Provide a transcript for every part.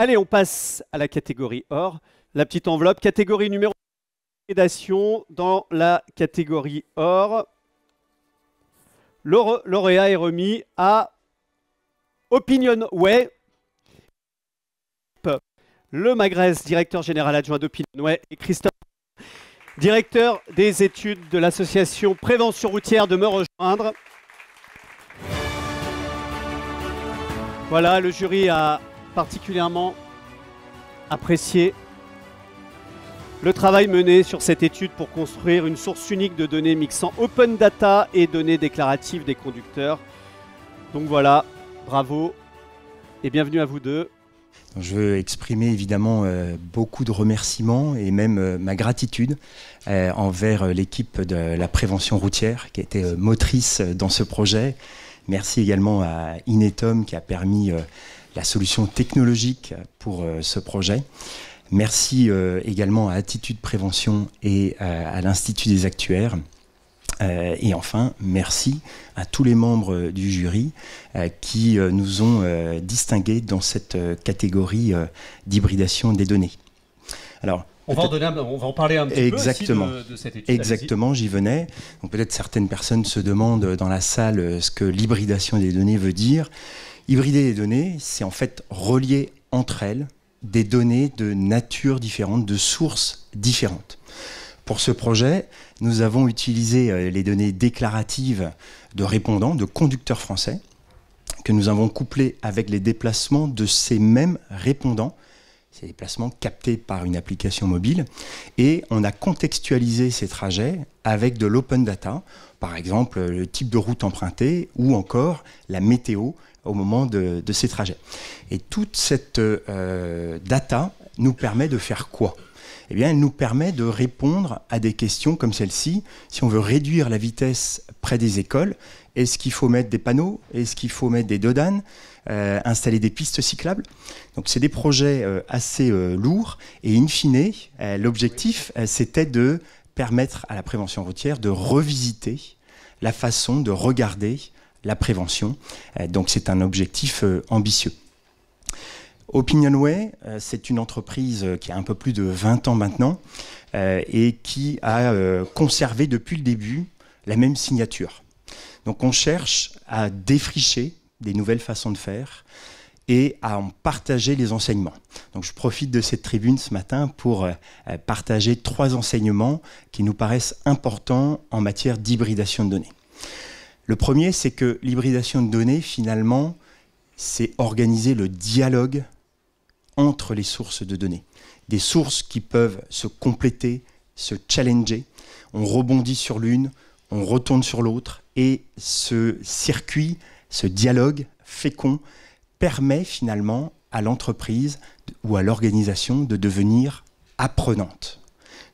Allez, on passe à la catégorie or. La petite enveloppe, catégorie numéro prédation dans la catégorie or. L'oréa est remis à Opinion Way. Le Magresse, directeur général adjoint d'Opinion Way, et Christophe, directeur des études de l'association Prévention routière, de me rejoindre. Voilà, le jury a particulièrement apprécié le travail mené sur cette étude pour construire une source unique de données mixant open data et données déclaratives des conducteurs. Donc voilà, bravo et bienvenue à vous deux. Je veux exprimer évidemment euh, beaucoup de remerciements et même euh, ma gratitude euh, envers l'équipe de la prévention routière qui a été motrice dans ce projet. Merci également à Inetom qui a permis la solution technologique pour euh, ce projet. Merci euh, également à Attitude Prévention et euh, à l'Institut des Actuaires. et enfin, merci à tous les membres du jury qui nous ont distingués dans cette catégorie d'hybridation des données. Alors, on va, en parler un petit peu aussi de, de, cette étude. Exactement, j'y venais. peut-être certaines personnes se demandent dans la salle ce que l'hybridation des données veut dire. Hybrider les données, c'est en fait relier entre elles des données de nature différente, de sources différentes. Pour ce projet, nous avons utilisé euh, les données déclaratives de répondants, de conducteurs français, que nous avons couplées avec les déplacements de ces mêmes répondants, ces déplacements captés par une application mobile, et on a contextualisé ces trajets avec de l'open data, par exemple le type de route empruntée ou encore la météo au moment de, ces trajets. Et toute cette euh, data nous permet de faire quoi eh bien, elle nous permet de répondre à des questions comme celle-ci. Si on veut réduire la vitesse près des écoles, est-ce qu'il faut mettre des panneaux Est-ce qu'il faut mettre des dodanes euh, Installer des pistes cyclables Donc, c'est des projets euh, assez lourds. Et in fine, l'objectif, c'était de permettre à la prévention routière de revisiter la façon de regarder la prévention. Euh, donc c'est un objectif euh, ambitieux. OpinionWay, euh, c'est une entreprise qui a un peu plus de 20 ans maintenant et qui a conservé depuis le début la même signature. Donc on cherche à défricher des nouvelles façons de faire et à en partager les enseignements. Donc je profite de cette tribune ce matin pour partager trois enseignements qui nous paraissent importants en matière d'hybridation de données. Le premier, c'est que l'hybridation de données, finalement, c'est organiser le dialogue entre les sources de données. Des sources qui peuvent se compléter, se challenger. On rebondit sur l'une, on retourne sur l'autre, et ce circuit, ce dialogue fécond permet finalement à l'entreprise ou à l'organisation de devenir apprenante.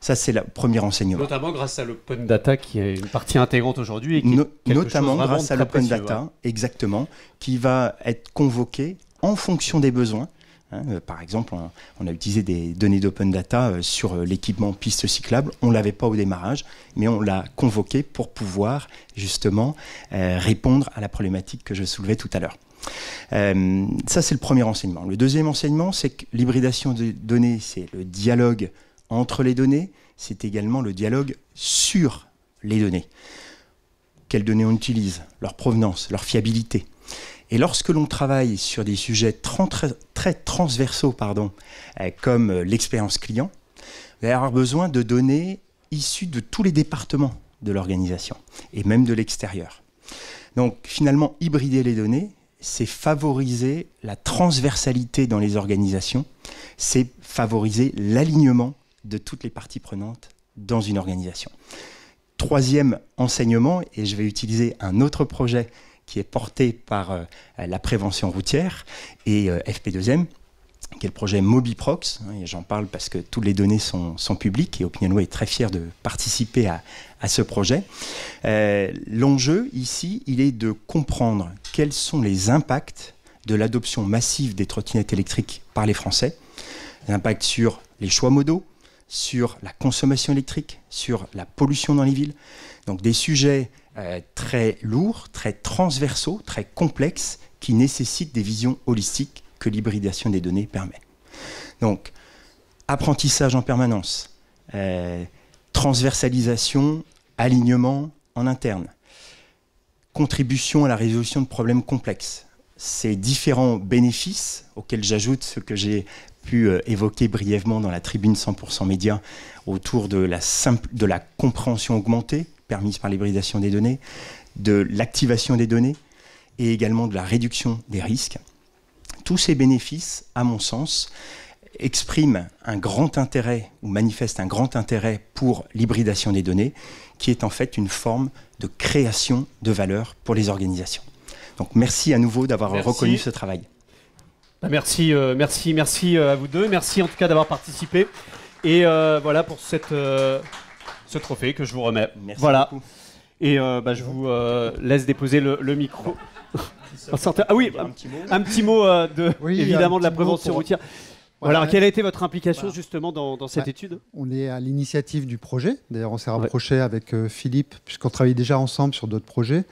Ça, c'est le premier enseignement. Notamment grâce à l'open data qui est une partie intégrante aujourd'hui. notamment grâce à l'open data, exactement, qui va être convoqué en fonction des besoins. Hein, euh, par exemple, on, a utilisé des données d'open data euh, sur euh, l'équipement piste cyclable. On ne l'avait pas au démarrage, mais on l'a convoqué pour pouvoir justement répondre à la problématique que je soulevais tout à l'heure. ça, c'est le premier enseignement. Le deuxième enseignement, c'est que l'hybridation de données, c'est le dialogue entre les données, c'est également le dialogue sur les données. Quelles données on utilise, leur provenance, leur fiabilité. Et lorsque l'on travaille sur des sujets très transversaux, pardon, euh, comme euh, l'expérience client, on allez avoir besoin de données issues de tous les départements de l'organisation et même de l'extérieur. Donc finalement, hybrider les données, c'est favoriser la transversalité dans les organisations, c'est favoriser l'alignement de toutes les parties prenantes dans une organisation. Troisième enseignement, et je vais utiliser un autre projet qui est porté par euh, la prévention routière et euh, FP2M, qui est le projet MobiProx. Hein, j'en parle parce que toutes les données sont, publiques et OpinionWay est très fier de participer à, ce projet. Euh, l'enjeu ici, il est de comprendre quels sont les impacts de l'adoption massive des trottinettes électriques par les Français. L'impact sur les choix modaux, sur la consommation électrique, sur la pollution dans les villes. Donc des sujets euh, très lourds, très transversaux, très complexes, qui nécessitent des visions holistiques que l'hybridation des données permet. Donc apprentissage en permanence, euh, transversalisation, alignement en interne, contribution à la résolution de problèmes complexes. Ces différents bénéfices, auxquels j'ajoute ce que j'ai pu euh, évoquer brièvement dans la tribune 100% média autour de la, de la compréhension augmentée permise par l'hybridation des données, de l'activation des données et également de la réduction des risques. Tous ces bénéfices, à mon sens, expriment un grand intérêt ou manifestent un grand intérêt pour l'hybridation des données, qui est en fait une forme de création de valeur pour les organisations. Donc merci à nouveau d'avoir reconnu ce travail. Bah, euh, merci, merci, merci euh, à vous deux. Merci en tout cas d'avoir participé. Et euh, voilà pour cette, ce trophée que je vous remets. Merci voilà. Et bah, je vous laisse déposer le, micro. Ah oui, un, petit mot, de, évidemment de la prévention routière. Voilà, quelle a été votre implication justement dans, cette bah, étude On est à l'initiative du projet. D'ailleurs, on s'est rapproché avec Philippe, puisqu'on travaillait déjà ensemble sur d'autres projets.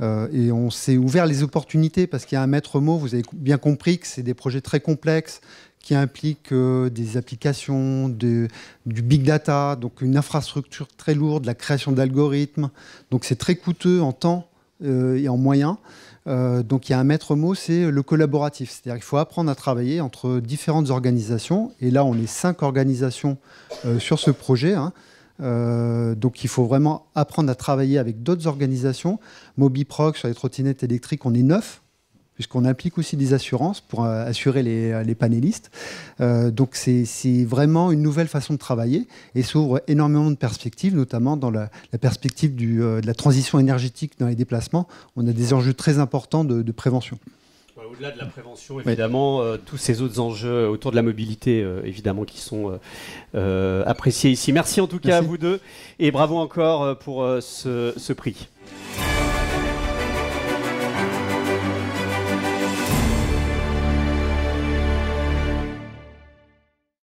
Euh, et on s'est ouvert les opportunités parce qu'il y a un maître mot, vous avez bien compris que c'est des projets très complexes qui impliquent euh, des applications, de, du big data, donc une infrastructure très lourde, la création d'algorithmes. Donc c'est très coûteux en temps euh, et en moyens. donc il y a un maître mot, c'est le collaboratif. C'est-à-dire qu'il faut apprendre à travailler entre différentes organisations. Et là, on est cinq organisations sur ce projet. Hein. Euh, donc il faut vraiment apprendre à travailler avec d'autres organisations. Mobiprox sur les trottinettes électriques, on est neuf, puisqu'on implique aussi des assurances pour euh, assurer les, euh, panélistes. donc c'est vraiment une nouvelle façon de travailler et s'ouvre énormément de perspectives, notamment dans la, perspective de la transition énergétique dans les déplacements. On a des enjeux très importants de prévention. Au-delà de la prévention, évidemment, euh, tous ces autres enjeux autour de la mobilité, euh, évidemment, qui sont euh, appréciés ici. Merci en tout cas à vous deux et bravo encore pour ce prix.